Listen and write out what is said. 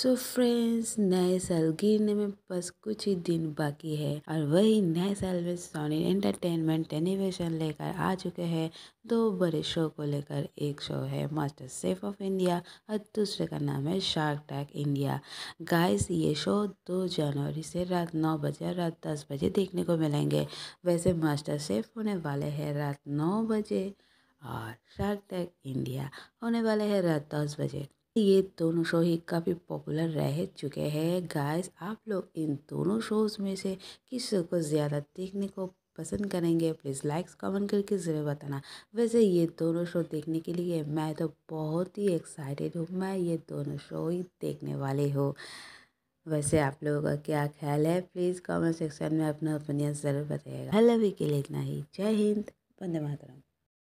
so friends नए साल गिरने में बस कुछ ही दिन बाकी है और वही नए साल में सोनी एंटरटेनमेंट टेलीविजन लेकर आ चुके हैं दो बड़े शो को लेकर एक शो है मास्टर सेफ ऑफ इंडिया और दूसरे का नाम है शार्क टैक इंडिया गाइस ये शो दो जनवरी से रात नौ बजे और रात दस बजे देखने को मिलेंगे वैसे मास्टर सेफ होने वाले हैं रात नौ बजे और शार्क टैक इंडिया होने वाले हैं रात दस बजे ये दोनों शो ही काफ़ी पॉपुलर रह चुके हैं गाइस आप लोग इन दोनों शोज़ में से किस शो को ज़्यादा देखने को पसंद करेंगे प्लीज़ लाइक्स कमेंट करके ज़रूर बताना वैसे ये दोनों शो देखने के लिए मैं तो बहुत ही एक्साइटेड हूँ मैं ये दोनों शो ही देखने वाले हूँ वैसे आप लोगों का क्या ख्याल है प्लीज़ कमेंट सेक्शन में अपना ओपिनियन ज़रूर बताइएगा हल के लिए इतना ही जय हिंद वंदे मातरम